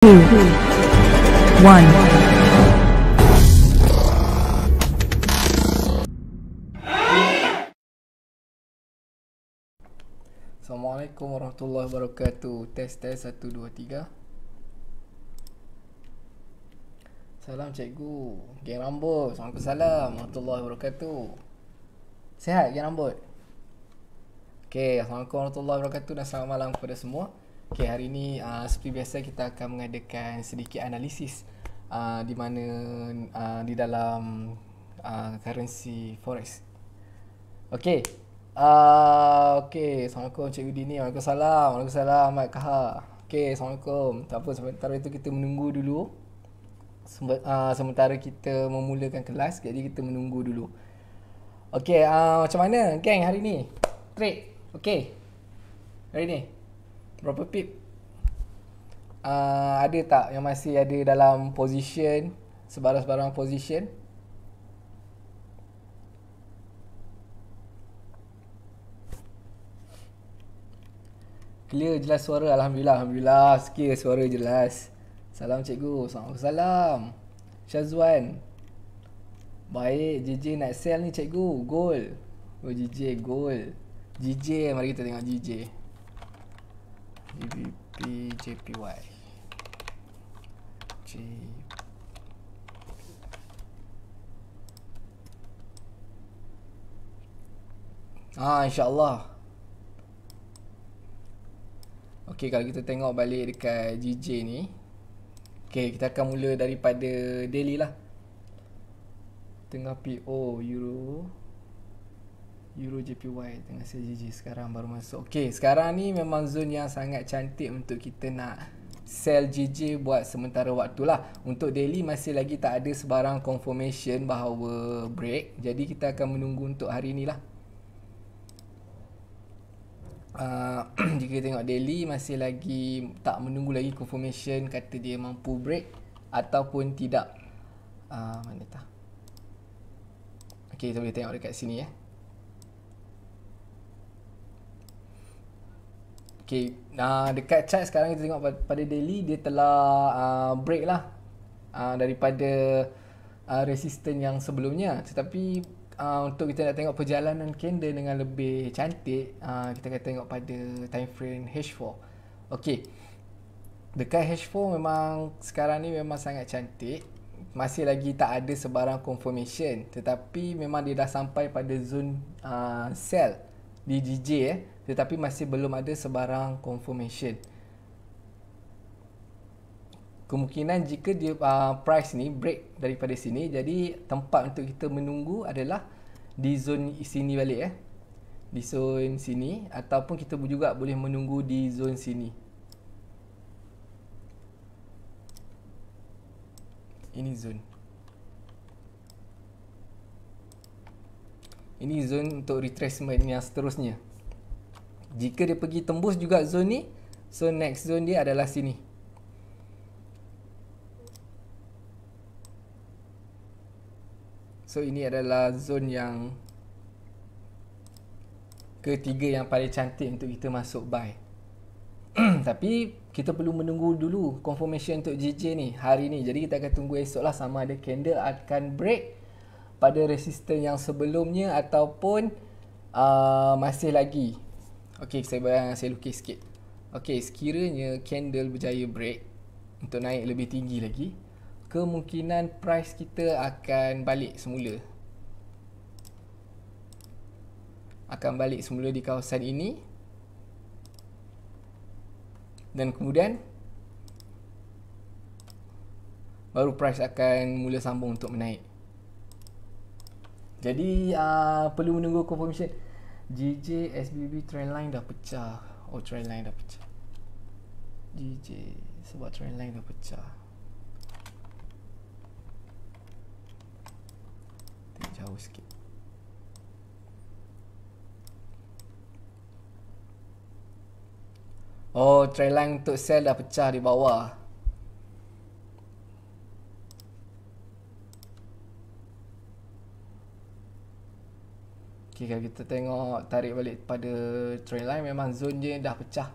Assalamualaikum warahmatullahi wabarakatuh. Test test satu dua tiga. Salam cikgu, geng rambut. Assalamualaikum warahmatullahi wabarakatuh. Sehat geng rambut. Okay, assalamualaikum warahmatullahi wabarakatuh dan selamat malam kepada semua. Okay, hari ini uh, ah, seperti biasa kita akan mengadakan sedikit analisis uh, di mana uh, di dalam uh, currency forex. Okay. Uh, okay, Assalamualaikum Cik Udi ni. Waalaikumsalam. Waalaikumsalam Ahmad Kaha. Okay, Assalamualaikum. Tak apa, sementara itu kita menunggu dulu. Sementara kita memulakan kelas, jadi kita menunggu dulu. Okay, uh, macam mana geng hari ni? Trade. Okay. Hari ni. Berapa pip? Uh, ah, ada tak yang masih ada dalam position sebarang-sebarang position? Clear jelas suara alhamdulillah alhamdulillah sikit suara jelas. Salam cikgu. salam. Syazwan. Baik JJ nak sell ni cikgu. goal. Oh JJ gol. JJ mari kita tengok JJ. EVP JPY J Ah insyaallah. Okey kalau kita tengok balik dekat GJ ni. Okey kita akan mula daripada daily lah. Tengah PO euro Euro JPY tengah CJJ sekarang baru masuk. Okey, sekarang ni memang zone yang sangat cantik untuk kita nak sell JJ buat sementara waktu lah. Untuk daily masih lagi tak ada sebarang confirmation bahawa break. Jadi kita akan menunggu untuk hari ni lah. Uh, jika kita tengok daily masih lagi tak menunggu lagi confirmation kata dia mampu break ataupun tidak. Uh, mana tahu. Okay, kita boleh tengok dekat sini eh. Ya. Okay, nah dekat chat sekarang kita tengok pada daily dia telah uh, break lah uh, daripada uh, resisten yang sebelumnya. Tetapi uh, untuk kita nak tengok perjalanan candle dengan lebih cantik, uh, kita akan tengok pada time frame H4. Okay, dekat H4 memang sekarang ni memang sangat cantik. Masih lagi tak ada sebarang confirmation. Tetapi memang dia dah sampai pada zone uh, sell di DJ eh tetapi masih belum ada sebarang confirmation kemungkinan jika dia uh, price ni break daripada sini jadi tempat untuk kita menunggu adalah di zone sini balik eh di zone sini ataupun kita juga boleh menunggu di zone sini ini zone Ini zon untuk retracement yang seterusnya. Jika dia pergi tembus juga zon ni, so next zon dia adalah sini. So ini adalah zon yang ketiga yang paling cantik untuk kita masuk buy. Tapi kita perlu menunggu dulu confirmation untuk JJ ni hari ni. Jadi kita akan tunggu esok lah sama ada candle akan break pada resisten yang sebelumnya ataupun uh, masih lagi. Okey, saya bayang saya lukis sikit. Okey, sekiranya candle berjaya break untuk naik lebih tinggi lagi, kemungkinan price kita akan balik semula. Akan balik semula di kawasan ini. Dan kemudian baru price akan mula sambung untuk menaik. Jadi uh, perlu menunggu confirmation GJ SBB trendline dah pecah Oh trendline dah pecah GJ sebab trendline dah pecah Tengok jauh sikit Oh trendline untuk sell dah pecah di bawah Okay, kalau kita tengok tarik balik pada trail line memang zone dia dah pecah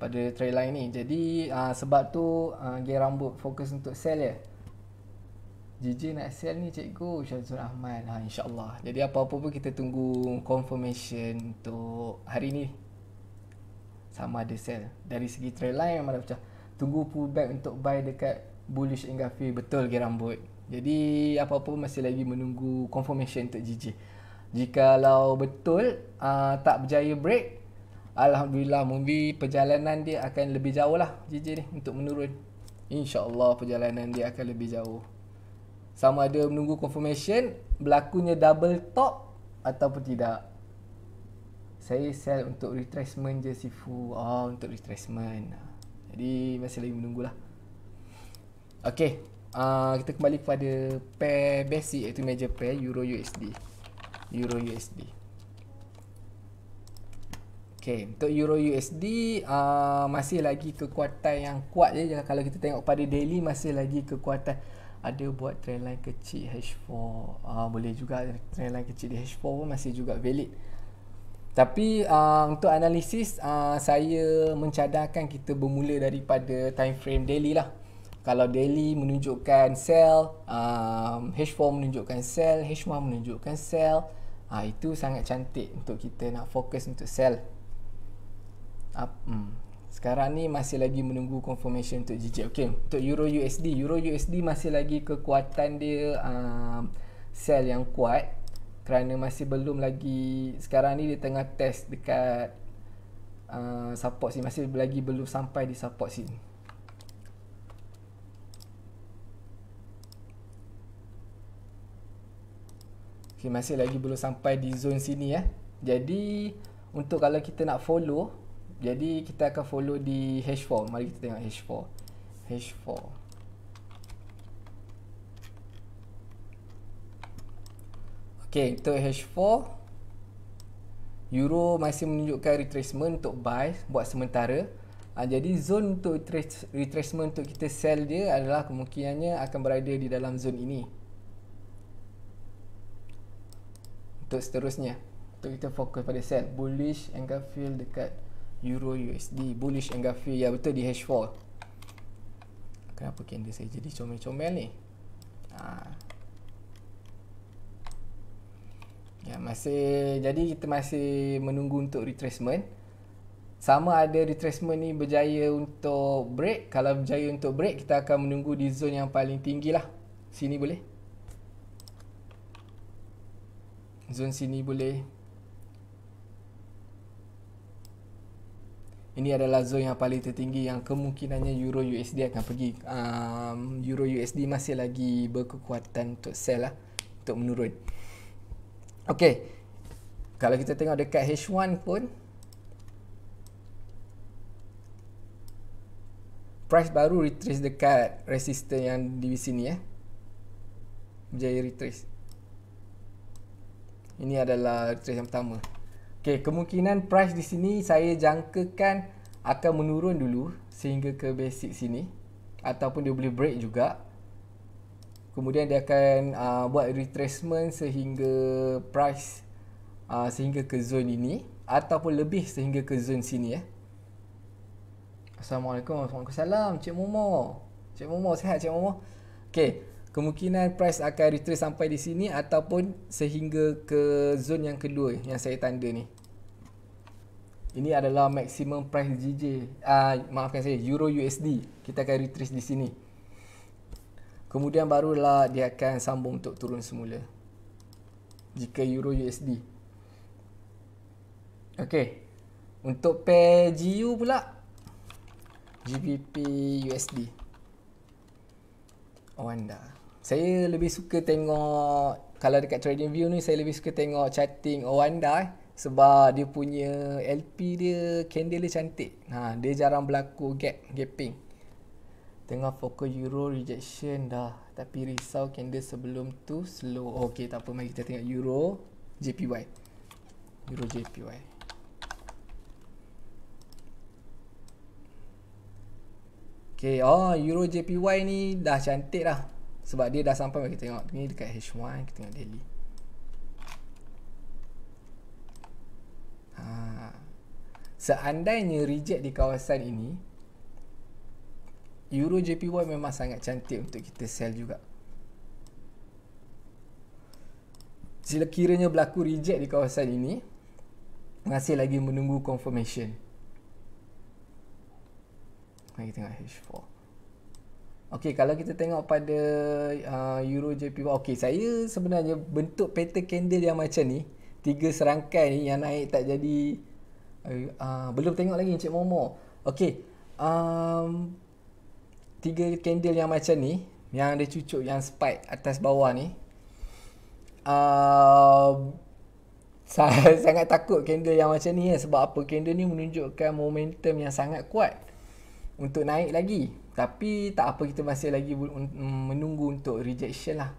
pada trail line ni. Jadi uh, sebab tu uh, ah, gear rambut fokus untuk sell ya. JJ nak sell ni cikgu Syazul Ahmad ha, InsyaAllah Jadi apa-apa pun kita tunggu confirmation untuk hari ni Sama ada sell Dari segi trail line memang dah pecah Tunggu pullback untuk buy dekat bullish engafi Betul ke rambut Jadi apa-apa masih lagi menunggu confirmation untuk JJ Jikalau betul uh, tak berjaya break Alhamdulillah mungkin perjalanan dia akan lebih jauh lah JJ ni untuk menurun InsyaAllah perjalanan dia akan lebih jauh Sama ada menunggu confirmation Berlakunya double top Ataupun tidak Saya sell untuk retracement je Sifu Oh untuk retracement Jadi masih lagi menunggulah Okay uh, ah, Kita kembali kepada pair basic Iaitu major pair Euro USD euro USD. Okay, untuk euro USD uh, masih lagi kekuatan yang kuat je ya. kalau kita tengok pada daily masih lagi kekuatan ada buat trendline kecil H4 uh, ah, boleh juga trendline kecil di H4 pun masih juga valid tapi uh, untuk analisis uh, saya mencadangkan kita bermula daripada time frame daily lah kalau daily menunjukkan sell uh, H4 menunjukkan sell H1 menunjukkan sell Ha, itu sangat cantik untuk kita nak fokus untuk sell. Up, hmm. Sekarang ni masih lagi menunggu confirmation untuk GJ. Okay, untuk Euro USD. Euro USD masih lagi kekuatan dia um, sell yang kuat kerana masih belum lagi sekarang ni dia tengah test dekat uh, support sini masih lagi belum sampai di support sini Okay, masih lagi belum sampai di zone sini eh. Jadi untuk kalau kita nak follow, jadi kita akan follow di H4. Mari kita tengok H4. H4. Okay, untuk H4 Euro masih menunjukkan retracement untuk buy buat sementara. Ha, jadi zone untuk retracement untuk kita sell dia adalah kemungkinannya akan berada di dalam zone ini. untuk seterusnya untuk kita fokus pada sell bullish engulfing dekat euro USD bullish engulfing ya betul di H4 kenapa candle saya jadi comel-comel ni ha. ya masih jadi kita masih menunggu untuk retracement sama ada retracement ni berjaya untuk break kalau berjaya untuk break kita akan menunggu di zone yang paling tinggi lah sini boleh Zon sini boleh Ini adalah zon yang paling tertinggi yang kemungkinannya Euro USD akan pergi um, Euro USD masih lagi berkekuatan untuk sell lah Untuk menurun Okay Kalau kita tengok dekat H1 pun Price baru retrace dekat resistor yang di sini eh Berjaya retrace ini adalah trade yang pertama. Okey, kemungkinan price di sini saya jangkakan akan menurun dulu sehingga ke basic sini ataupun dia boleh break juga. Kemudian dia akan uh, buat retracement sehingga price uh, sehingga ke zone ini ataupun lebih sehingga ke zone sini eh. Assalamualaikum. Waalaikumsalam. Cik Momo. Cik Momo sihat Cik Momo. Okey kemungkinan price akan retrace sampai di sini ataupun sehingga ke zone yang kedua yang saya tanda ni. Ini adalah maximum price GJ. Ah maafkan saya Euro USD. Kita akan retrace di sini. Kemudian barulah dia akan sambung untuk turun semula. Jika Euro USD. Okey. Untuk pair GU pula GBP USD. Oh anda. Saya lebih suka tengok kalau dekat Trading View ni saya lebih suka tengok chatting Owanda eh sebab dia punya LP dia candle dia cantik. Ha dia jarang berlaku gap gaping. Tengah fokus euro rejection dah tapi risau candle sebelum tu slow. Okey tak apa mari kita tengok euro JPY. Euro JPY. Okey, oh Euro JPY ni dah cantik dah. Sebab dia dah sampai kita tengok ni dekat H1 kita tengok Delhi. Ha. Seandainya reject di kawasan ini Euro JPY memang sangat cantik untuk kita sell juga. Sila kiranya berlaku reject di kawasan ini masih lagi menunggu confirmation. Mari kita tengok H4. Okey, kalau kita tengok pada uh, Euro JPY. Okey, saya sebenarnya bentuk pattern candle yang macam ni, tiga serangkai ni yang naik tak jadi uh, uh, belum tengok lagi Encik Momo. Okey. Um, tiga candle yang macam ni yang ada cucuk yang spike atas bawah ni. Uh, um, saya sangat takut candle yang macam ni ya, sebab apa? Candle ni menunjukkan momentum yang sangat kuat untuk naik lagi tapi tak apa kita masih lagi mm, menunggu untuk rejection lah.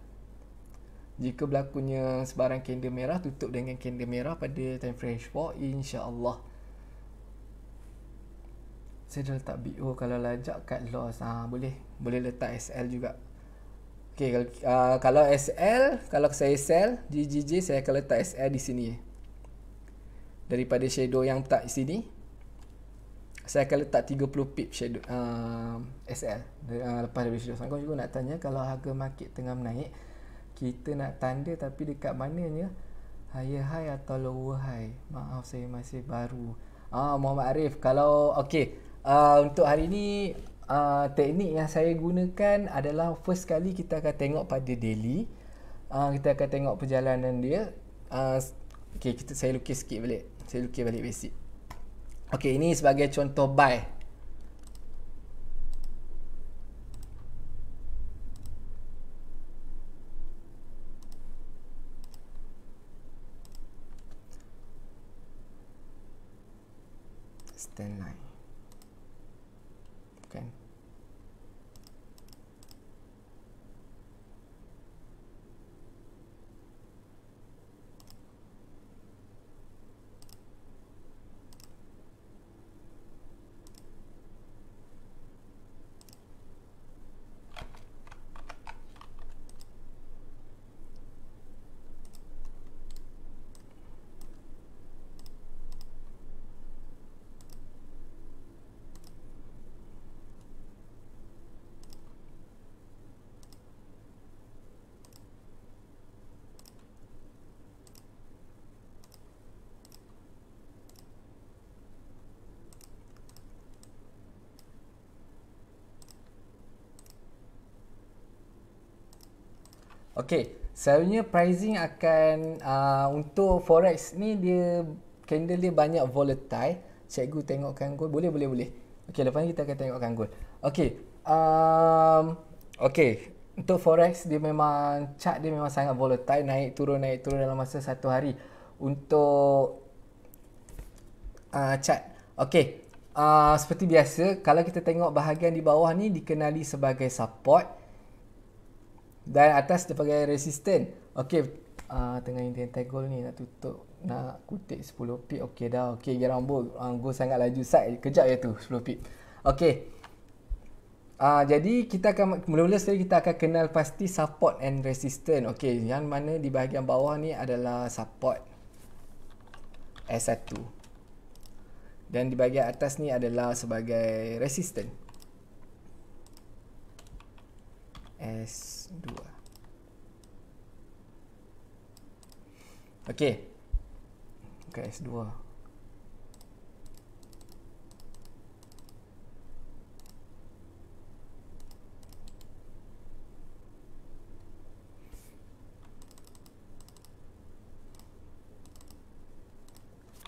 Jika berlakunya sebarang candle merah tutup dengan candle merah pada time fresh 4 insya-Allah. Saya dah letak BO oh, kalau lajak kat loss. Ha, boleh. Boleh letak SL juga. Okay, kalau, uh, kalau SL, kalau saya sell, GGG, saya akan letak SL di sini. Daripada shadow yang tak sini saya akan letak 30 pip shadow uh, SL uh, ah, lepas dari shadow sangkong juga nak tanya kalau harga market tengah menaik kita nak tanda tapi dekat mananya higher high atau lower high maaf saya masih baru ah uh, Muhammad Arif kalau okey uh, untuk hari ni uh, teknik yang saya gunakan adalah first kali kita akan tengok pada daily uh, kita akan tengok perjalanan dia uh, okey kita saya lukis sikit balik saya lukis balik basic Okay, ini sebagai contoh buy. Okay, selalunya pricing akan uh, untuk forex ni dia candle dia banyak volatile. Cikgu tengokkan gold. Boleh, boleh, boleh. Okay, lepas ni kita akan tengokkan gold. Okay. Um, okay. Untuk forex dia memang chart dia memang sangat volatile. Naik turun, naik turun dalam masa satu hari. Untuk uh, chart. Okay. Uh, seperti biasa, kalau kita tengok bahagian di bawah ni dikenali sebagai support dan atas dia pakai resistant. Okey, uh, tengah intent tackle ni nak tutup nak kutik 10 pip, Okey dah. Okey, dia rambut uh, go sangat laju side kejap ya tu 10 pip, Okey. Uh, jadi kita akan mula-mula sekali kita akan kenal pasti support and resistant. Okey, yang mana di bahagian bawah ni adalah support S1. Dan di bahagian atas ni adalah sebagai resistant. S2 Okey. Buka S2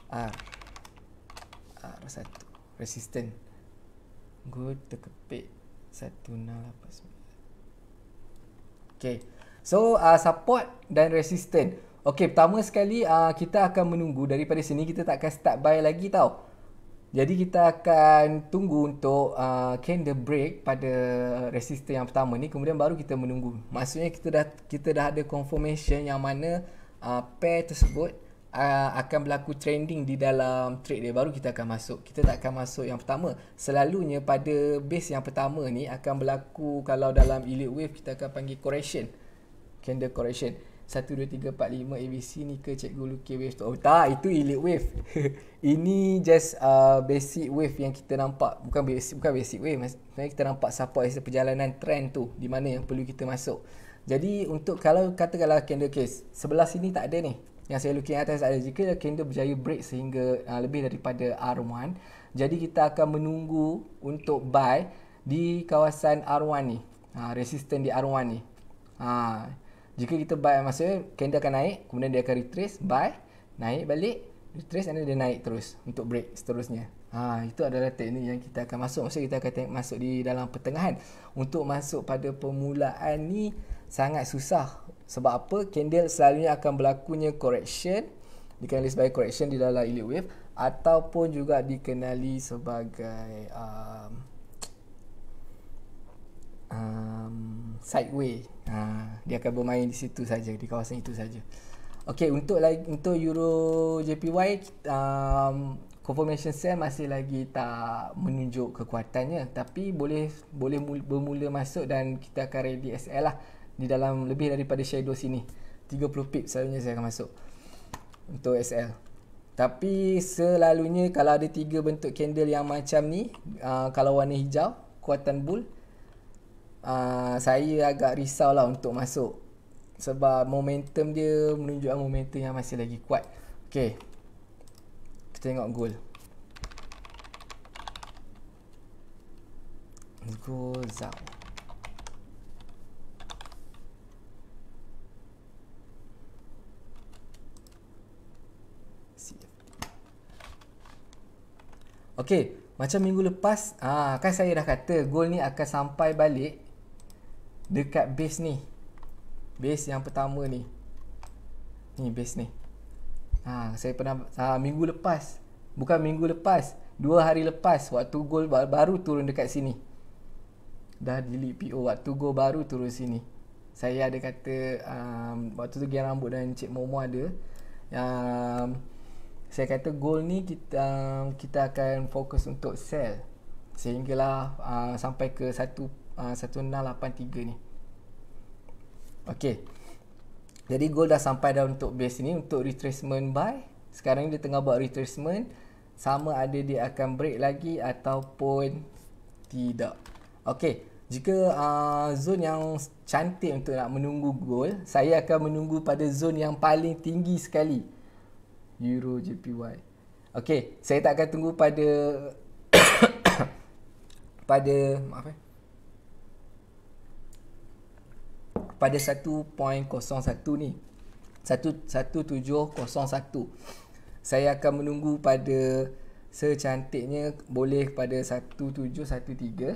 R R1 Resisten Good terkepit 1 0 8 9 Okay. So uh, support dan resistance. Okay pertama sekali uh, kita akan menunggu daripada sini kita tak akan start buy lagi tau. Jadi kita akan tunggu untuk uh, candle break pada resistor yang pertama ni kemudian baru kita menunggu. Maksudnya kita dah kita dah ada confirmation yang mana uh, pair tersebut uh, akan berlaku trending di dalam trade dia baru kita akan masuk. Kita tak akan masuk yang pertama. Selalunya pada base yang pertama ni akan berlaku kalau dalam elite wave kita akan panggil correction. Candle correction. 1, 2, 3, 4, 5 ABC ni ke cikgu Luki wave tu Oh tak itu elite wave Ini just uh, basic wave yang kita nampak Bukan basic, bukan basic wave Sebenarnya kita nampak support as perjalanan trend tu Di mana yang perlu kita masuk Jadi untuk kalau katakanlah candle case Sebelah sini tak ada ni yang saya lukis atas adalah jika candle berjaya break sehingga uh, lebih daripada R1 jadi kita akan menunggu untuk buy di kawasan R1 ni ha, resistant di R1 ni ha, jika kita buy maksudnya candle akan naik kemudian dia akan retrace buy naik balik retrace and then dia naik terus untuk break seterusnya Ha, itu adalah teknik yang kita akan masuk Maksudnya kita akan masuk di dalam pertengahan Untuk masuk pada permulaan ni Sangat susah sebab apa? Candle selalunya akan berlakunya correction dikenali sebagai correction di dalam elliptic wave ataupun juga dikenali sebagai um, um, sideway. Uh, dia akan bermain di situ saja di kawasan itu saja. Okey, untuk like untuk euro JPY um, confirmation sell masih lagi tak menunjuk kekuatannya tapi boleh boleh bermula masuk dan kita akan ready SL lah di dalam lebih daripada shadow sini 30 pip selalunya saya akan masuk untuk SL tapi selalunya kalau ada tiga bentuk candle yang macam ni uh, kalau warna hijau kuatan bull uh, saya agak risau lah untuk masuk sebab momentum dia menunjukkan momentum yang masih lagi kuat Okay, kita tengok gold gold zao Okay, macam minggu lepas ah kan saya dah kata goal ni akan sampai balik dekat base ni. Base yang pertama ni. Ni base ni. Ha, saya pernah ha, minggu lepas Bukan minggu lepas Dua hari lepas Waktu gol baru turun dekat sini Dah delete PO Waktu gol baru turun sini Saya ada kata um, Waktu tu Gian Rambut dan Encik Momo ada um, saya kata goal ni kita um, kita akan fokus untuk sell sehinggalah uh, sampai ke satu uh, satu enam lapan tiga ni. Okay. Jadi goal dah sampai dah untuk base ni untuk retracement buy. Sekarang ni dia tengah buat retracement sama ada dia akan break lagi ataupun tidak. Okay. Jika uh, zone yang cantik untuk nak menunggu goal, saya akan menunggu pada zone yang paling tinggi sekali Euro JPY. Okey, saya tak akan tunggu pada pada maaf eh. Pada 1.01 ni. 1.1701. Saya akan menunggu pada secantiknya boleh pada 1.713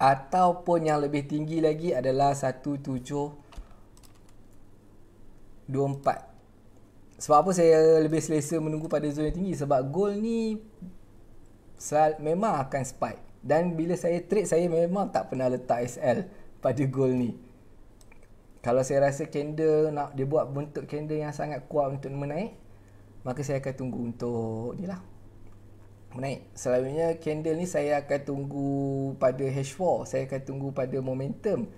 ataupun yang lebih tinggi lagi adalah 1724 sebab apa saya lebih selesa menunggu pada zon yang tinggi sebab gol ni sel- memang akan spike dan bila saya trade saya memang tak pernah letak SL pada gol ni kalau saya rasa candle nak dia buat bentuk candle yang sangat kuat untuk menaik maka saya akan tunggu untuk ni lah menaik Selainnya candle ni saya akan tunggu pada H4 saya akan tunggu pada momentum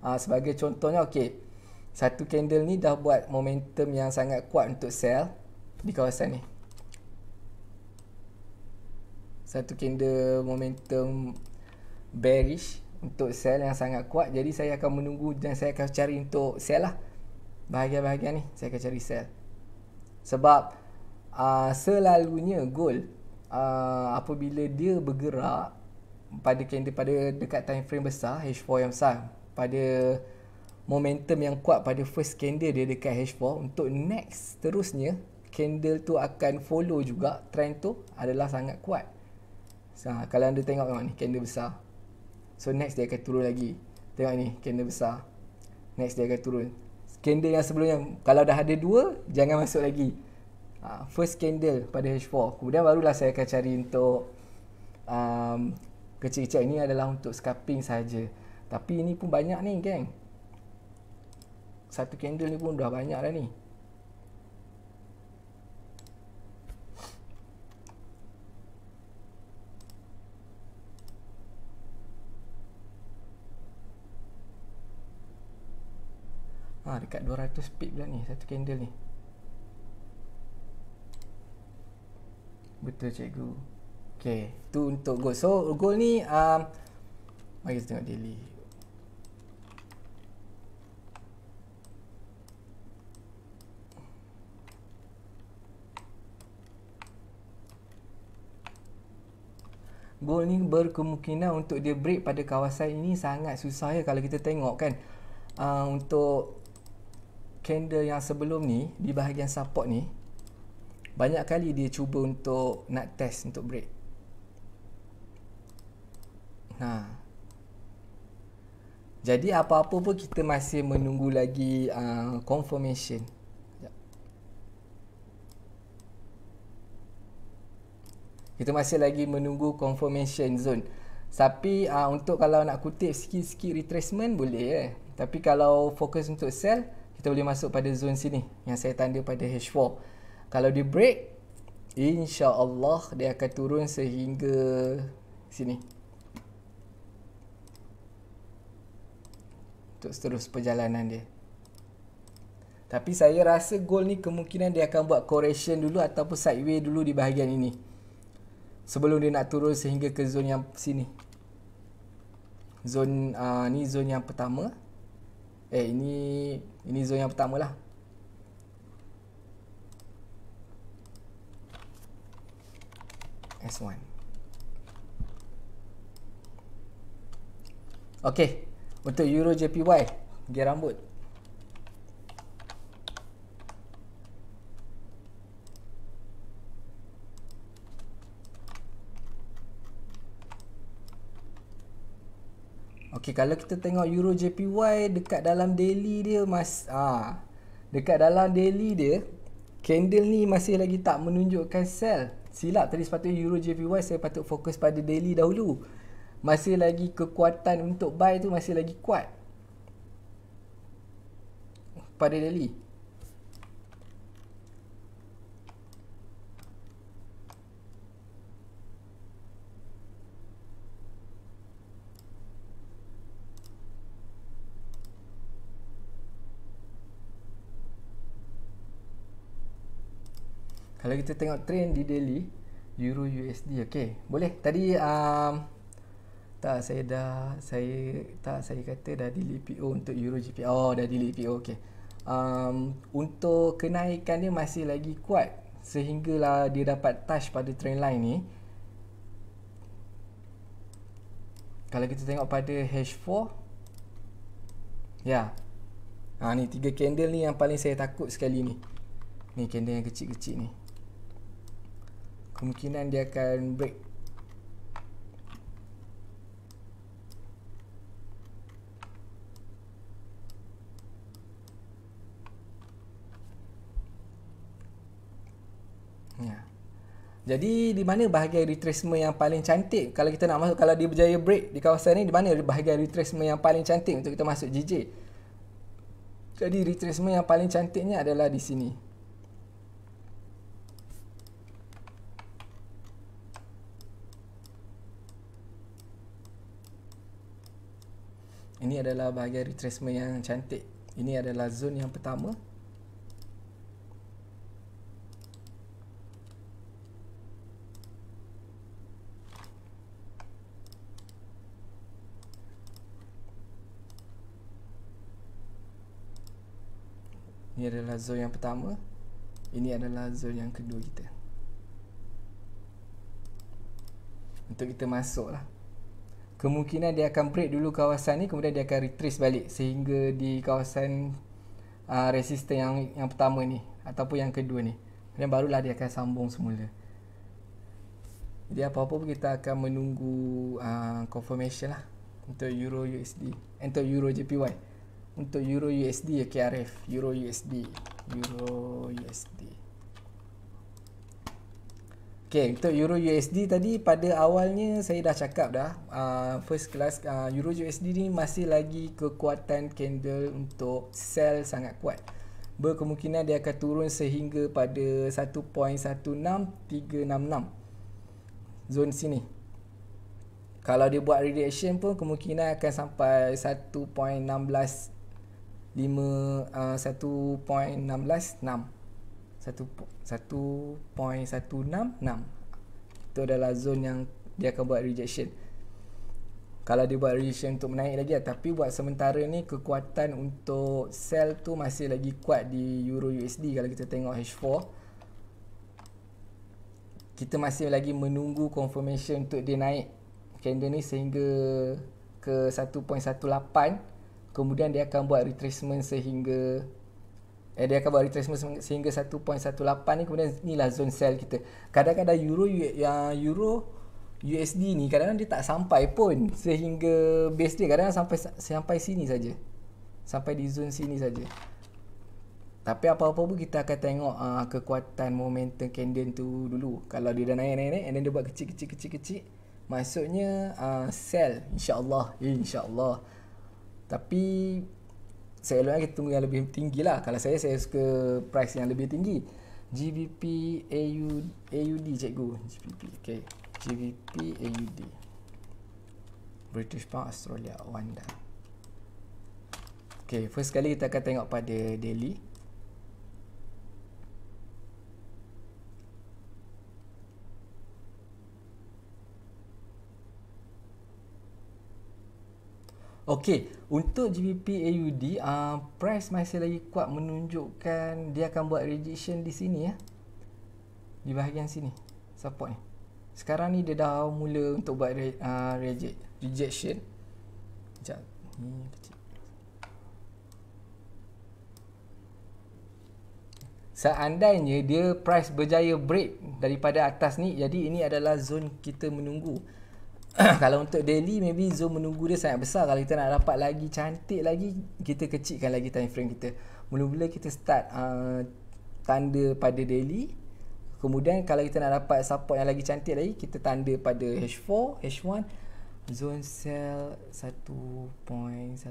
Aa, ah, sebagai contohnya okay satu candle ni dah buat momentum yang sangat kuat untuk sell di kawasan ni satu candle momentum bearish untuk sell yang sangat kuat jadi saya akan menunggu dan saya akan cari untuk sell lah bahagian-bahagian ni saya akan cari sell sebab uh, selalunya gold uh, apabila dia bergerak pada candle pada dekat time frame besar H4 yang besar pada momentum yang kuat pada first candle dia dekat H4 untuk next terusnya candle tu akan follow juga trend tu adalah sangat kuat so, ha, kalau anda tengok tengok ni candle besar so next dia akan turun lagi tengok ni candle besar next dia akan turun candle yang sebelumnya kalau dah ada dua jangan masuk lagi ha, first candle pada H4 kemudian barulah saya akan cari untuk um, kecil-kecil ini adalah untuk scalping saja. tapi ini pun banyak ni geng satu candle ni pun dah banyak dah ni Ha, dekat 200 pip pula ni Satu candle ni Betul cikgu Okay Tu untuk gold So gold ni um, Mari kita tengok daily Bolt ni berkemungkinan untuk dia break pada kawasan ini sangat susah ya kalau kita tengok kan uh, untuk candle yang sebelum ni di bahagian support ni banyak kali dia cuba untuk nak test untuk break ha. jadi apa-apa pun kita masih menunggu lagi uh, confirmation Kita masih lagi menunggu confirmation zone. Tapi uh, untuk kalau nak kutip sikit-sikit retracement boleh ya. Eh. Tapi kalau fokus untuk sell, kita boleh masuk pada zone sini yang saya tanda pada H4. Kalau dia break, insya-Allah dia akan turun sehingga sini. Untuk terus perjalanan dia. Tapi saya rasa gold ni kemungkinan dia akan buat correction dulu ataupun sideway dulu di bahagian ini sebelum dia nak turun sehingga ke zon yang sini zon uh, ni zon yang pertama eh ini ini zon yang pertama lah S1 ok untuk Euro JPY gear rambut Okey kalau kita tengok euro JPY dekat dalam daily dia mas ah dekat dalam daily dia candle ni masih lagi tak menunjukkan sell. Silap tadi sepatutnya euro JPY saya patut fokus pada daily dahulu. Masih lagi kekuatan untuk buy tu masih lagi kuat. Pada daily. kalau kita tengok trend di daily euro USD okey boleh tadi um, tak saya dah saya tak saya kata dah di LPO untuk euro GPO oh, dah di LPO, okey um, untuk kenaikan dia masih lagi kuat sehinggalah dia dapat touch pada trend line ni kalau kita tengok pada H4 ya ha, ni tiga candle ni yang paling saya takut sekali ni ni candle yang kecil-kecil ni kemungkinan dia akan break ya. jadi di mana bahagian retracement yang paling cantik kalau kita nak masuk kalau dia berjaya break di kawasan ni di mana bahagian retracement yang paling cantik untuk kita masuk JJ jadi retracement yang paling cantiknya adalah di sini Ini adalah bahagian retracement yang cantik Ini adalah zone yang pertama Ini adalah zone yang pertama Ini adalah zone yang kedua kita Untuk kita masuk lah kemungkinan dia akan break dulu kawasan ni kemudian dia akan retrace balik sehingga di kawasan uh, resisten yang yang pertama ni ataupun yang kedua ni kemudian barulah dia akan sambung semula jadi apa-apa pun kita akan menunggu uh, confirmation lah untuk euro USD untuk euro JPY untuk euro USD ya KRF euro USD euro USD Okay, untuk Euro USD tadi pada awalnya saya dah cakap dah uh, first class uh, Euro USD ni masih lagi kekuatan candle untuk sell sangat kuat. Berkemungkinan dia akan turun sehingga pada 1.16366 zone sini. Kalau dia buat reaction pun kemungkinan akan sampai 1.16 5 uh, 1.16 6 1.166 itu adalah zone yang dia akan buat rejection kalau dia buat rejection untuk menaik lagi lah. tapi buat sementara ni kekuatan untuk sell tu masih lagi kuat di euro USD kalau kita tengok H4 kita masih lagi menunggu confirmation untuk dia naik candle ni sehingga ke 1.18 kemudian dia akan buat retracement sehingga Eh, dia akan buat retracement sehingga 1.18 ni kemudian ni lah zone sell kita. Kadang-kadang euro yang euro USD ni kadang-kadang dia tak sampai pun sehingga base dia kadang-kadang sampai sampai sini saja. Sampai di zone sini saja. Tapi apa-apa pun kita akan tengok uh, kekuatan momentum candle tu dulu. Kalau dia dah naik-naik-naik and then dia buat kecil-kecil-kecil-kecil, maksudnya uh, ah, sell insya-Allah, insya-Allah. Tapi Seeloknya eh, kita tunggu yang lebih tinggi lah Kalau saya, saya suka price yang lebih tinggi GBP AUD, AUD cikgu GBP, okay. GBP AUD British Pound Australia Wanda Okay, first sekali kita akan tengok pada daily Okey, untuk GBP AUD, uh, ah, price masih lagi kuat menunjukkan dia akan buat rejection di sini ya. Di bahagian sini, support ni. Sekarang ni dia dah mula untuk buat re, uh, ah, reject, rejection. Sekejap, Seandainya dia price berjaya break daripada atas ni, jadi ini adalah zone kita menunggu. kalau untuk daily maybe zone menunggu dia sangat besar kalau kita nak dapat lagi cantik lagi kita kecilkan lagi time frame kita mula-mula kita start uh, tanda pada daily kemudian kalau kita nak dapat support yang lagi cantik lagi kita tanda pada H4 H1 zone sell 1.18280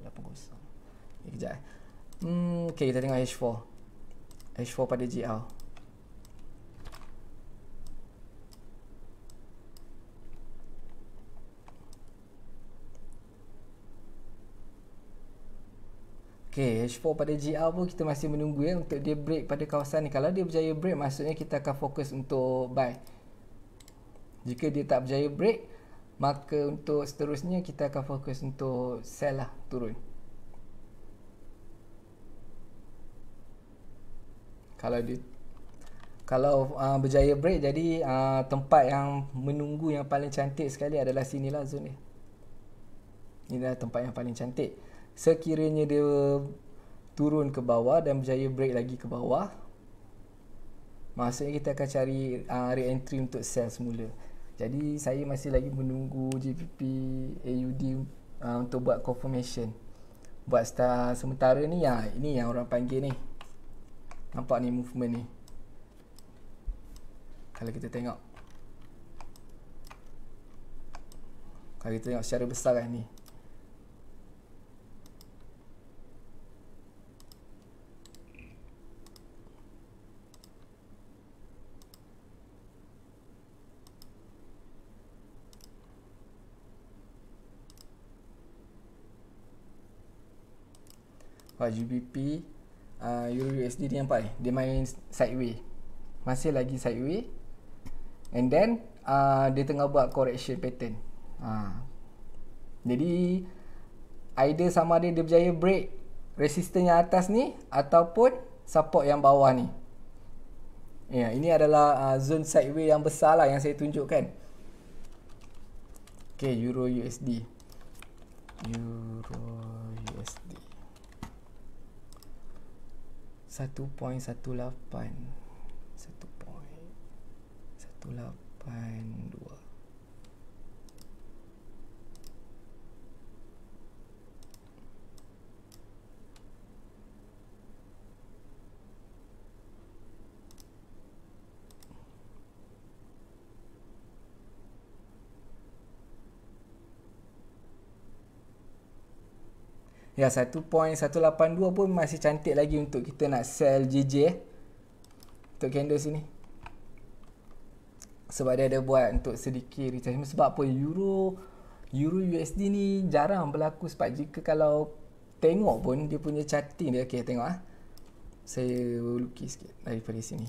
okay, kejap eh. hmm, okay, kita tengok H4 H4 pada JL Okay, H4 pada GL pun kita masih menunggu ya untuk dia break pada kawasan ni. Kalau dia berjaya break, maksudnya kita akan fokus untuk buy. Jika dia tak berjaya break, maka untuk seterusnya kita akan fokus untuk sell lah turun. Kalau dia kalau uh, berjaya break, jadi uh, tempat yang menunggu yang paling cantik sekali adalah sinilah zone ni. adalah tempat yang paling cantik sekiranya dia turun ke bawah dan berjaya break lagi ke bawah maksudnya kita akan cari uh, re-entry untuk sell semula jadi saya masih lagi menunggu JPP AUD uh, ah, untuk buat confirmation buat start sementara ni ya ini yang orang panggil ni nampak ni movement ni kalau kita tengok kalau kita tengok secara besar kan ni Oh GBP uh, Euro USD dia nampak ni eh? Dia main sideway Masih lagi sideway And then uh, Dia tengah buat correction pattern uh. Jadi Either sama ada dia berjaya break Resistance yang atas ni Ataupun support yang bawah ni Ya, yeah, ini adalah uh, zone sideway yang besar lah yang saya tunjukkan. Okay, Euro USD. Euro USD. Satu poin satu lapan Satu poin Satu lapan dua Ya 1.182 pun masih cantik lagi untuk kita nak sell JJ eh. Untuk candle sini Sebab dia ada buat untuk sedikit retracement Sebab apa Euro Euro USD ni jarang berlaku Sebab jika kalau tengok pun dia punya charting dia Okay tengok ah. Saya lukis sikit daripada sini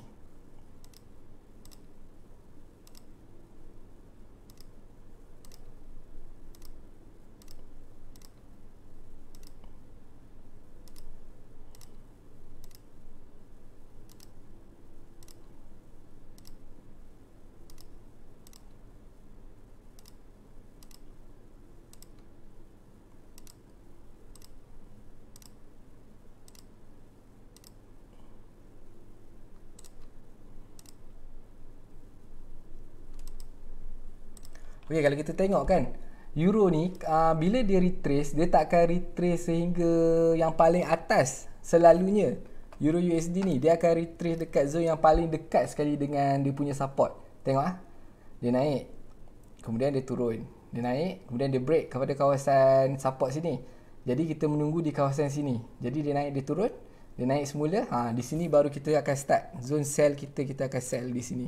Okey kalau kita tengok kan euro ni uh, bila dia retrace dia tak akan retrace sehingga yang paling atas selalunya euro USD ni dia akan retrace dekat zone yang paling dekat sekali dengan dia punya support. Tengok ah. Dia naik. Kemudian dia turun. Dia naik, kemudian dia break kepada kawasan support sini. Jadi kita menunggu di kawasan sini. Jadi dia naik dia turun, dia naik semula. Ha di sini baru kita akan start zone sell kita kita akan sell di sini.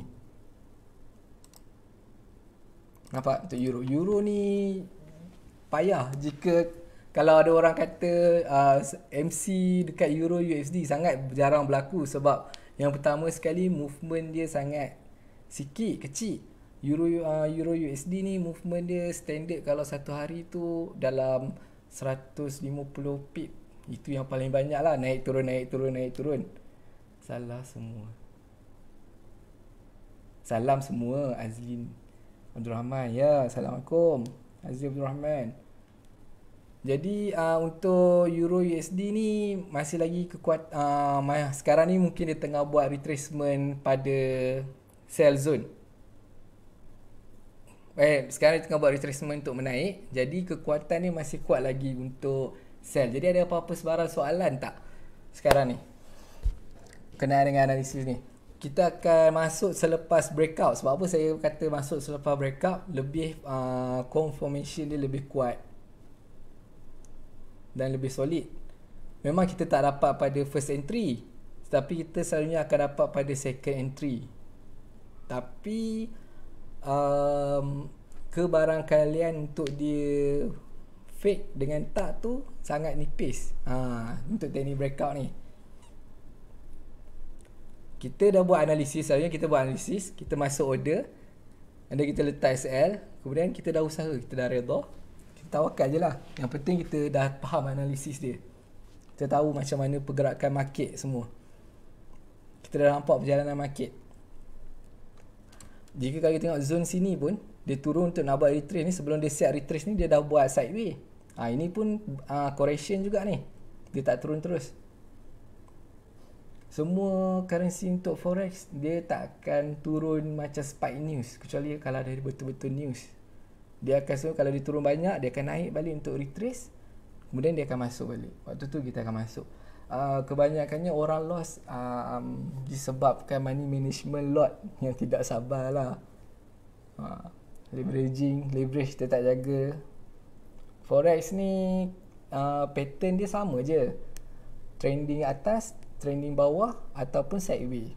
Nampak untuk euro. Euro ni payah jika kalau ada orang kata uh, ah, MC dekat euro USD sangat jarang berlaku sebab yang pertama sekali movement dia sangat sikit kecil. Euro uh, euro USD ni movement dia standard kalau satu hari tu dalam 150 pip. Itu yang paling banyak lah naik turun naik turun naik turun. Salah semua. Salam semua Azlin. Abdul Rahman. Ya, Assalamualaikum. Aziz Abdul Rahman. Jadi uh, untuk Euro USD ni masih lagi kekuat uh, sekarang ni mungkin dia tengah buat retracement pada sell zone. Eh, sekarang tengah buat retracement untuk menaik. Jadi kekuatan ni masih kuat lagi untuk sell. Jadi ada apa-apa sebarang soalan tak sekarang ni? Kena dengan analisis ni kita akan masuk selepas breakout sebab apa saya kata masuk selepas breakout lebih uh, confirmation dia lebih kuat dan lebih solid memang kita tak dapat pada first entry tetapi kita selalunya akan dapat pada second entry tapi um, kebarangkalian untuk dia fake dengan tak tu sangat nipis ha, untuk teknik breakout ni kita dah buat analisis selalunya kita buat analisis kita masuk order anda kita letak SL kemudian kita dah usaha kita dah redha kita tawakal je lah yang penting kita dah faham analisis dia kita tahu macam mana pergerakan market semua kita dah nampak perjalanan market jika kalau kita tengok zone sini pun dia turun untuk nak buat retrace ni sebelum dia siap retrace ni dia dah buat sideway ha, ini pun uh, correction juga ni dia tak turun terus semua currency untuk forex dia tak akan turun macam spike news kecuali kalau ada betul-betul news dia akan semua kalau dia turun banyak dia akan naik balik untuk retrace kemudian dia akan masuk balik waktu tu kita akan masuk uh, kebanyakannya orang loss ah, um, disebabkan money management lot yang tidak sabar lah uh, ah, leveraging leverage dia tak jaga forex ni uh, pattern dia sama je trending atas training bawah ataupun sideway.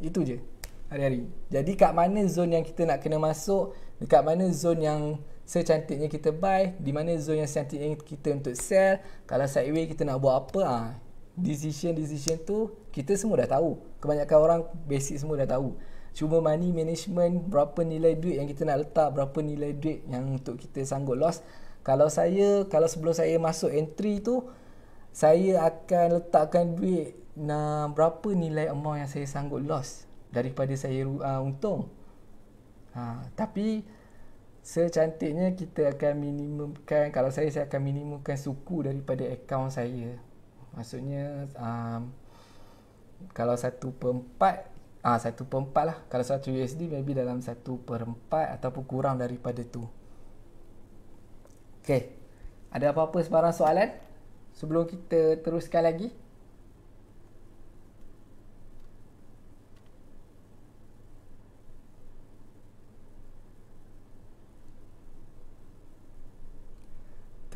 Itu je hari-hari. Jadi kat mana zone yang kita nak kena masuk, dekat mana zone yang secantiknya kita buy, di mana zone yang secantiknya kita untuk sell, kalau sideway kita nak buat apa, ha? Ah, decision-decision tu kita semua dah tahu. Kebanyakan orang basic semua dah tahu. Cuma money management, berapa nilai duit yang kita nak letak, berapa nilai duit yang untuk kita sanggup loss. Kalau saya, kalau sebelum saya masuk entry tu, saya akan letakkan duit nah, berapa nilai amount yang saya sanggup loss daripada saya uh, untung. Ha, tapi secantiknya kita akan minimumkan kalau saya saya akan minimumkan suku daripada akaun saya. Maksudnya um, kalau satu per 4 ah uh, 1 per 4 lah. Kalau satu USD maybe dalam satu per 4 ataupun kurang daripada tu. Okay. Ada apa-apa sebarang soalan? Sebelum kita teruskan lagi.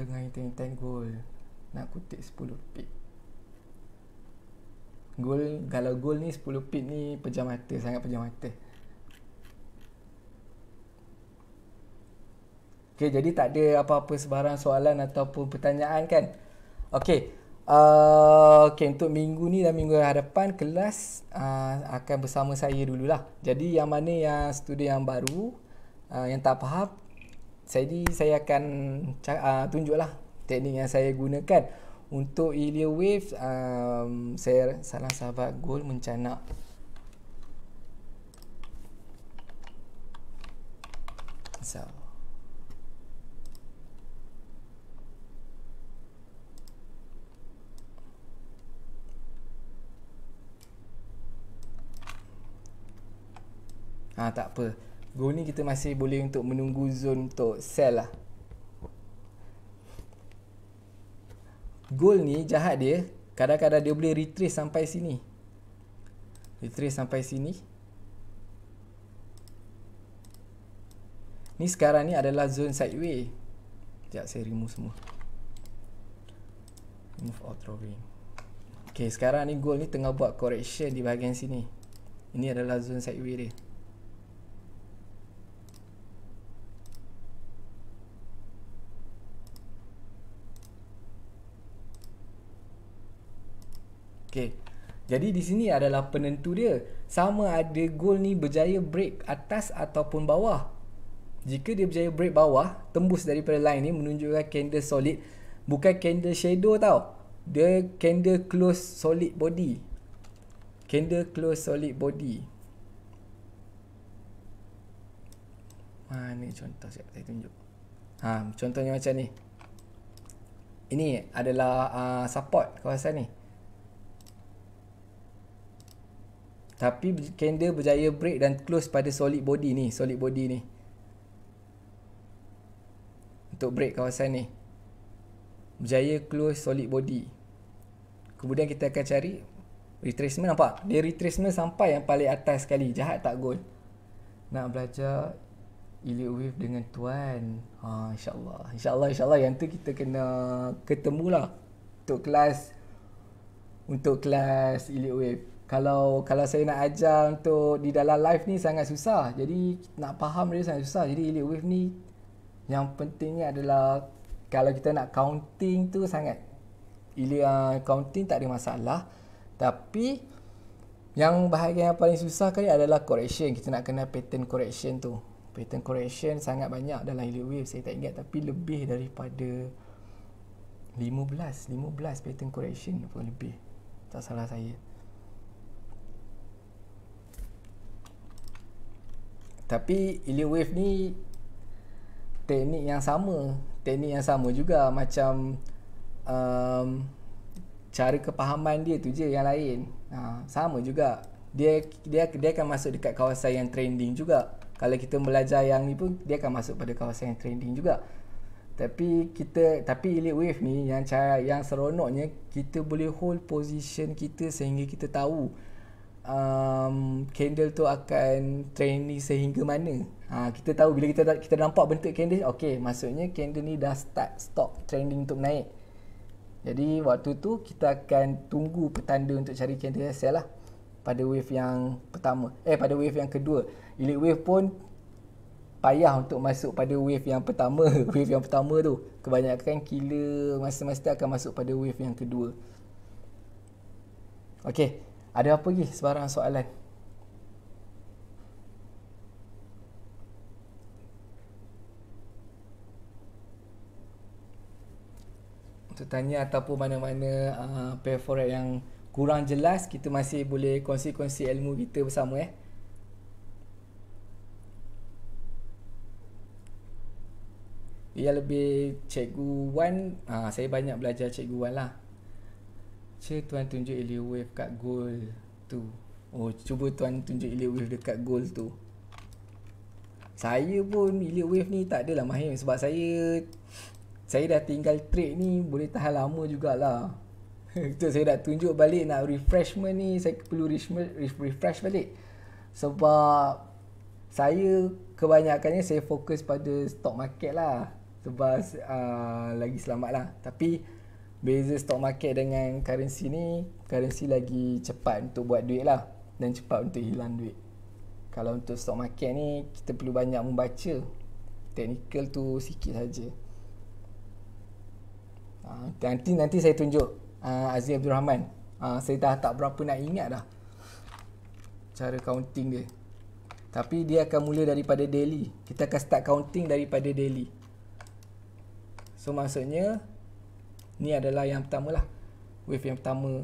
tengah yang tengah gol Nak kutip 10 pit Gol, kalau gol ni 10 pit ni pejam mata, sangat pejam mata Okay, jadi tak ada apa-apa sebarang soalan ataupun pertanyaan kan Okay Uh, okay, untuk minggu ni dan minggu hadapan Kelas uh, akan bersama saya dululah Jadi yang mana yang student yang baru uh, Yang tak faham saya di, saya akan uh, tunjuklah teknik yang saya gunakan untuk ilia wave um, saya salah sahabat gol mencanak so Ah ha, tak apa. Go ni kita masih boleh untuk menunggu zone untuk sell lah. Gold ni jahat dia, kadang-kadang dia boleh retrace sampai sini. Retrace sampai sini. Ni sekarang ni adalah zone sideways. Sekejap saya remove semua. Remove all drawing. Okay, sekarang ni gold ni tengah buat correction di bahagian sini. Ini adalah zone sideways dia. Okay. Jadi di sini adalah penentu dia. Sama ada gol ni berjaya break atas ataupun bawah. Jika dia berjaya break bawah, tembus daripada line ni menunjukkan candle solid. Bukan candle shadow tau. Dia candle close solid body. Candle close solid body. Mana contoh siap saya tunjuk. Ha, contohnya macam ni. Ini adalah uh, support kawasan ni. Tapi candle berjaya break dan close pada solid body ni, solid body ni. Untuk break kawasan ni. Berjaya close solid body. Kemudian kita akan cari retracement nampak? Dia retracement sampai yang paling atas sekali. Jahat tak gold. Nak belajar Elite Wave dengan Tuan. Ha, InsyaAllah. InsyaAllah insya yang tu kita kena ketemulah. Untuk kelas. Untuk kelas Elite Wave kalau kalau saya nak ajar untuk di dalam live ni sangat susah. Jadi nak faham dia sangat susah. Jadi Elite Wave ni yang pentingnya adalah kalau kita nak counting tu sangat Elite uh, counting tak ada masalah. Tapi yang bahagian yang paling susah kali adalah correction. Kita nak kena pattern correction tu. Pattern correction sangat banyak dalam Elite Wave. Saya tak ingat tapi lebih daripada 15, 15 pattern correction pun lebih. Tak salah saya. Tapi Ilio Wave ni Teknik yang sama Teknik yang sama juga Macam um, Cara kepahaman dia tu je yang lain ha, Sama juga dia, dia dia akan masuk dekat kawasan yang trending juga Kalau kita belajar yang ni pun Dia akan masuk pada kawasan yang trending juga Tapi kita Tapi Elite Wave ni Yang cara yang seronoknya Kita boleh hold position kita Sehingga kita tahu um, candle tu akan trendy sehingga mana. Ha, kita tahu bila kita kita nampak bentuk candle, okey, maksudnya candle ni dah start stop trending untuk naik. Jadi waktu tu kita akan tunggu petanda untuk cari candle sell lah pada wave yang pertama. Eh pada wave yang kedua. Elite wave pun payah untuk masuk pada wave yang pertama. wave yang pertama tu kebanyakan killer masa-masa akan masuk pada wave yang kedua. Okey. Ada apa lagi sebarang soalan? Untuk tanya ataupun mana-mana uh, perforate yang kurang jelas, kita masih boleh kongsi-kongsi ilmu kita bersama eh. Yang lebih cikgu Wan, uh, saya banyak belajar cikgu Wan lah. Saya tuan tunjuk Elite Wave kat goal tu Oh cuba tuan tunjuk Elite Wave dekat goal tu Saya pun Elite Wave ni tak adalah mahir sebab saya Saya dah tinggal trade ni boleh tahan lama jugalah Betul saya dah tunjuk balik nak refreshment ni Saya perlu refresh, refresh balik Sebab Saya kebanyakannya saya fokus pada stock market lah Sebab uh, lagi selamat lah Tapi beza stock market dengan currency ni currency lagi cepat untuk buat duit lah dan cepat untuk hilang duit kalau untuk stock market ni kita perlu banyak membaca technical tu sikit saja uh, nanti nanti saya tunjuk uh, ha, Aziz Abdul Rahman uh, saya dah tak berapa nak ingat dah cara counting dia tapi dia akan mula daripada daily kita akan start counting daripada daily so maksudnya Ni adalah yang pertama lah Wave yang pertama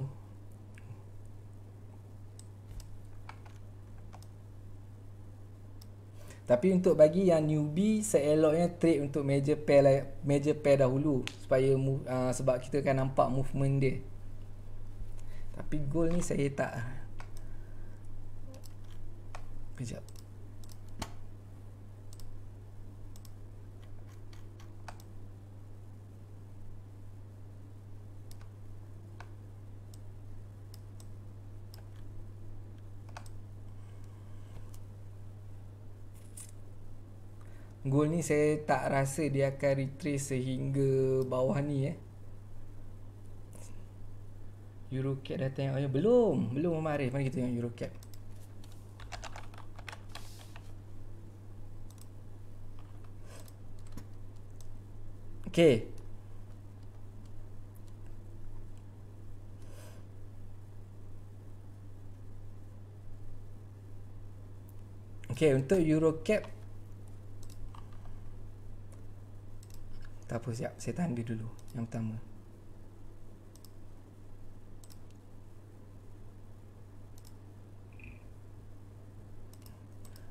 Tapi untuk bagi yang newbie Seeloknya trip untuk major pair lah, Major pair dahulu supaya uh, Sebab kita akan nampak movement dia Tapi goal ni saya tak Kejap goal ni saya tak rasa dia akan retrace sehingga bawah ni eh. Eurocap dah tengok oh, Belum Belum Mama Arif Mari kita tengok Eurocat Okay Okay untuk Eurocap Tak apa siap Saya tanda dulu Yang pertama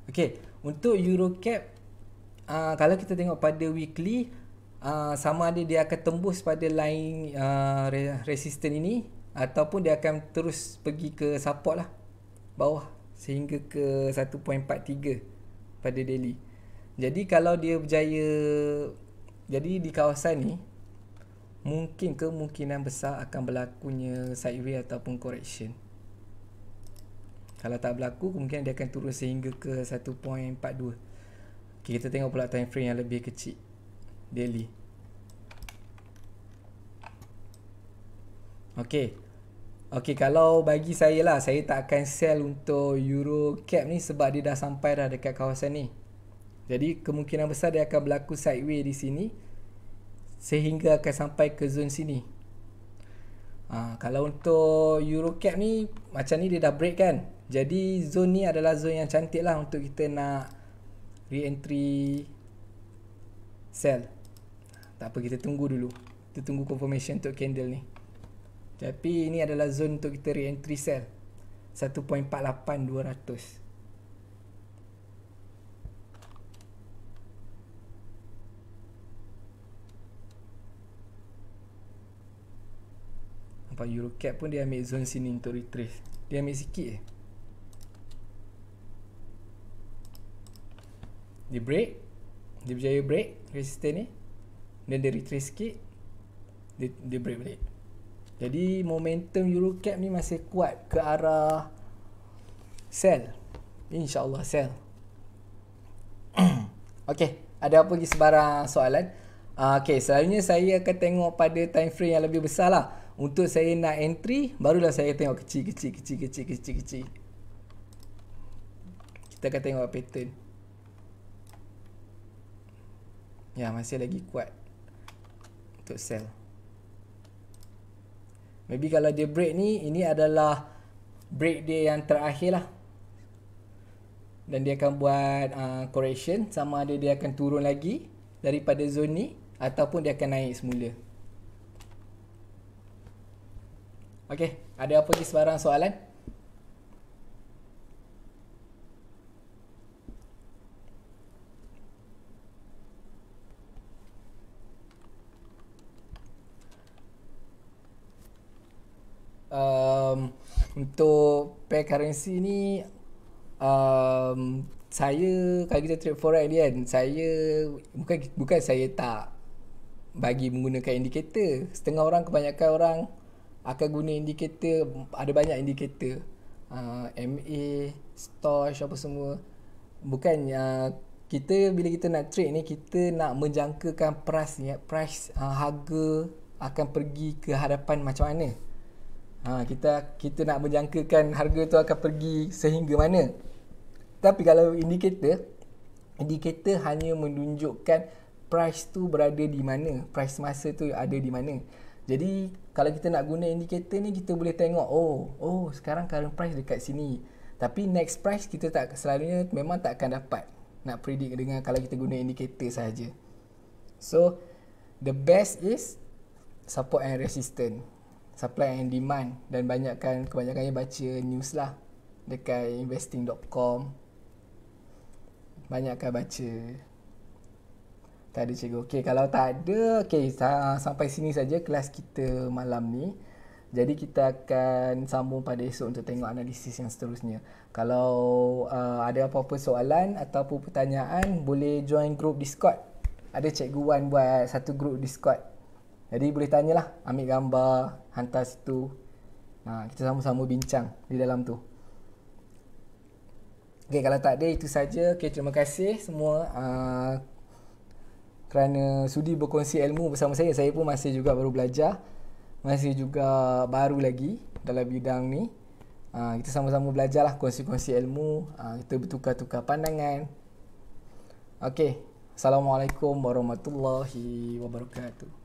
Okay Untuk Eurocap uh, Kalau kita tengok pada weekly uh, Sama ada dia akan tembus pada line uh, ah, resistance ini Ataupun dia akan terus pergi ke support lah Bawah Sehingga ke 1.43 Pada daily Jadi kalau dia berjaya jadi di kawasan ni Mungkin kemungkinan besar akan berlakunya sideway ataupun correction Kalau tak berlaku kemungkinan dia akan turun sehingga ke 1.42 okay, Kita tengok pula time frame yang lebih kecil Daily Okay Okay kalau bagi saya lah Saya tak akan sell untuk Euro cap ni Sebab dia dah sampai dah dekat kawasan ni jadi kemungkinan besar dia akan berlaku sideway di sini sehingga akan sampai ke zone sini. Ha, kalau untuk Eurocap ni macam ni dia dah break kan. Jadi zone ni adalah zone yang cantik lah untuk kita nak re-entry sell. Tak apa kita tunggu dulu. Kita tunggu confirmation untuk candle ni. Tapi ini adalah zone untuk kita re-entry sell. 1.48200. nampak Eurocap pun dia ambil zone sini untuk retrace Dia ambil sikit je Dia break Dia berjaya break resistance ni Then dia retrace sikit Dia, dia break balik Jadi momentum Eurocap ni masih kuat ke arah Sell InsyaAllah sell Okay Ada apa lagi sebarang soalan uh, ah, Okay selalunya saya akan tengok pada time frame yang lebih besar lah untuk saya nak entry Barulah saya tengok kecil kecil kecil kecil kecil kecil Kita akan tengok pattern Ya masih lagi kuat Untuk sell Maybe kalau dia break ni Ini adalah Break dia yang terakhir lah Dan dia akan buat uh, correction Sama ada dia akan turun lagi Daripada zone ni Ataupun dia akan naik semula Okey, ada apa lagi sebarang soalan? Um, untuk pair currency ni um, saya kalau kita trade forex ni kan saya bukan bukan saya tak bagi menggunakan indikator setengah orang kebanyakan orang akan guna indikator ada banyak indikator uh, ah, MA stosh apa semua bukan uh, kita bila kita nak trade ni kita nak menjangkakan price ni, price uh, harga akan pergi ke hadapan macam mana ha, kita kita nak menjangkakan harga tu akan pergi sehingga mana tapi kalau indikator indikator hanya menunjukkan price tu berada di mana price masa tu ada di mana jadi kalau kita nak guna indikator ni kita boleh tengok oh oh sekarang current price dekat sini. Tapi next price kita tak selalunya memang tak akan dapat nak predict dengan kalau kita guna indikator saja. So the best is support and resistance. Supply and demand dan banyakkan kebanyakannya baca news lah dekat investing.com banyakkan baca tak ada cikgu. Okey, kalau tak ada, okey, sampai sini saja kelas kita malam ni. Jadi kita akan sambung pada esok untuk tengok analisis yang seterusnya. Kalau uh, ada apa-apa soalan ataupun pertanyaan, boleh join grup Discord. Ada cikgu Wan buat satu grup Discord. Jadi boleh tanyalah, ambil gambar, hantar situ. Ha, kita sama-sama bincang di dalam tu. Okey, kalau tak ada itu saja. Okey, terima kasih semua. Uh, kerana sudi berkongsi ilmu bersama saya. Saya pun masih juga baru belajar. Masih juga baru lagi dalam bidang ni. Ha, kita sama-sama belajarlah lah kongsi-kongsi ilmu. Ha, kita bertukar-tukar pandangan. Okey. Assalamualaikum warahmatullahi wabarakatuh.